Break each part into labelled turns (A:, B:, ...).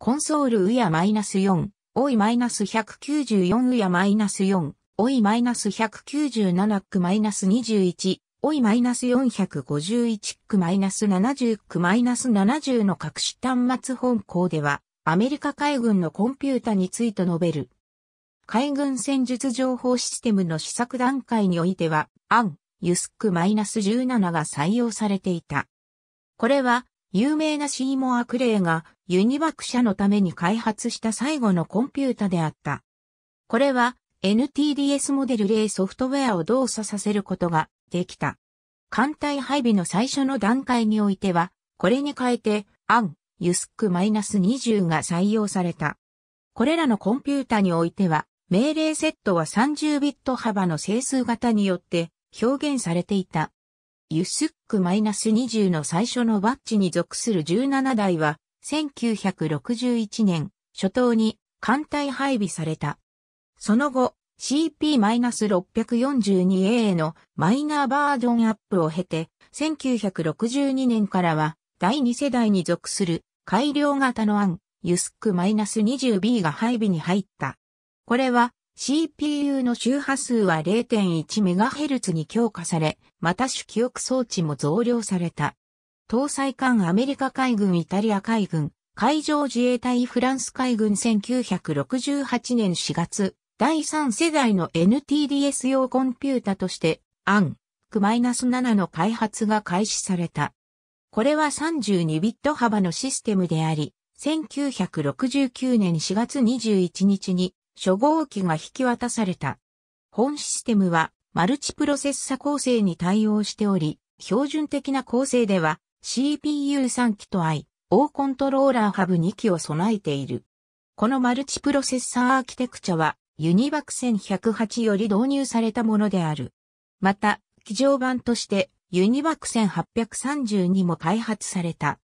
A: コンソールウヤマイナス -4、オイ -194 ウヤマイナス -4、オイ -197 クマイナス -21、オイ -451 クマイナス -70 クマイナス -70 の各種端末本校では、アメリカ海軍のコンピュータについて述べる。海軍戦術情報システムの試作段階においては、アン、ユスク -17 が採用されていた。これは、有名なシーモア・クレイがユニバク社のために開発した最後のコンピュータであった。これは NTDS モデル例ソフトウェアを動作させることができた。艦隊配備の最初の段階においては、これに変えて、アン、ユスック -20 が採用された。これらのコンピュータにおいては、命令セットは30ビット幅の整数型によって表現されていた。ユスック -20 の最初のバッジに属する17台は、1961年初頭に艦隊配備された。その後、CP-642A のマイナーバージョンアップを経て、1962年からは第2世代に属する改良型の案、ユスック -20B が配備に入った。これは CPU の周波数は 0.1MHz に強化され、また主記憶装置も増量された。搭載艦アメリカ海軍イタリア海軍、海上自衛隊フランス海軍1968年4月、第3世代の NTDS 用コンピュータとして、アン、ス7の開発が開始された。これは32ビット幅のシステムであり、1969年4月21日に初号機が引き渡された。本システムはマルチプロセッサ構成に対応しており、標準的な構成では CPU3 機と IO コントローラーハブ2機を備えている。このマルチプロセッサアーキテクチャはユニバク1108より導入されたものである。また、機上版としてユニバク1832も開発された。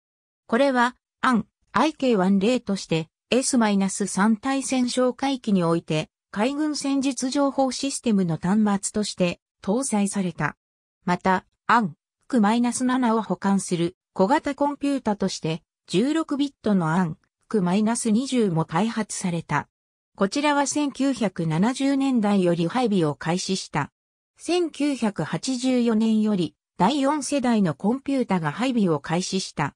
A: これは、アン IK10 として S-3 対戦哨戒機において、海軍戦術情報システムの端末として搭載された。また、アン、ク -7 を保管する小型コンピュータとして、16ビットのアン、ク -20 も開発された。こちらは1970年代より配備を開始した。1984年より第4世代のコンピュータが配備を開始した。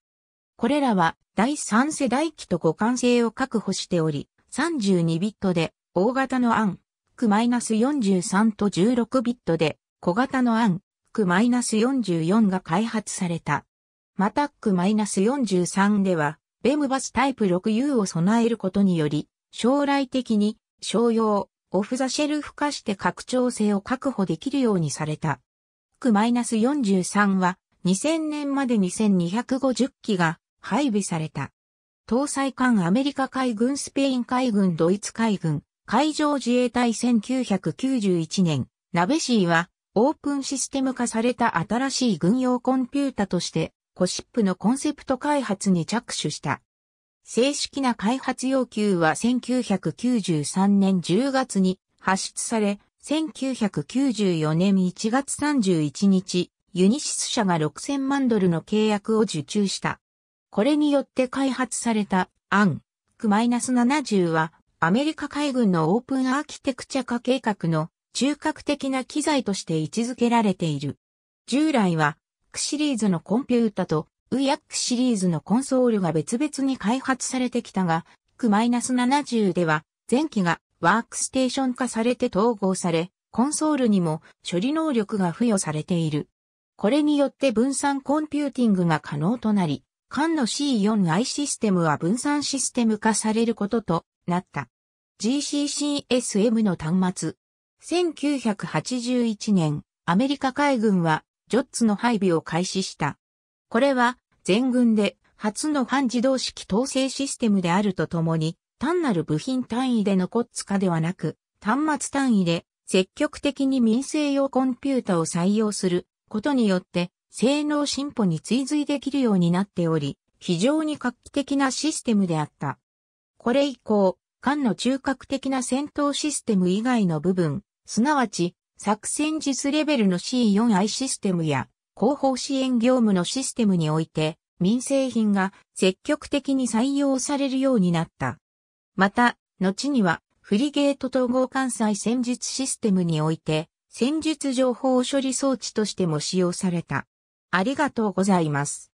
A: これらは第3世代機と互換性を確保しており、32ビットで大型のアン、Q-43 と16ビットで小型のアン、Q-44 が開発された。また Q-43 では、ベムバスタイプ 6U を備えることにより、将来的に商用、オフザシェルフ化して拡張性を確保できるようにされた。Q-43 は2000年まで2250機が配備された。搭載艦アメリカ海軍スペイン海軍ドイツ海軍海上自衛隊1991年、ナベシーはオープンシステム化された新しい軍用コンピュータとしてコシップのコンセプト開発に着手した。正式な開発要求は1993年10月に発出され、1994年1月31日、ユニシス社が6000万ドルの契約を受注した。これによって開発されたアンク -70 はアメリカ海軍のオープンアーキテクチャ化計画の中核的な機材として位置づけられている。従来はクシリーズのコンピュータとウィアックシリーズのコンソールが別々に開発されてきたが、Q-70 では前期がワークステーション化されて統合され、コンソールにも処理能力が付与されている。これによって分散コンピューティングが可能となり、間の C4i システムは分散システム化されることとなった。GCCSM の端末。1981年、アメリカ海軍はジョッツの配備を開始した。これは全軍で初の半自動式統制システムであるとともに、単なる部品単位でのコッツ化ではなく、端末単位で積極的に民生用コンピュータを採用することによって性能進歩に追随できるようになっており、非常に画期的なシステムであった。これ以降、艦の中核的な戦闘システム以外の部分、すなわち作戦実レベルの C4I システムや後方支援業務のシステムにおいて民生品が積極的に採用されるようになった。また、後にはフリゲート統合艦載戦術システムにおいて戦術情報処理装置としても使用された。ありがとうございます。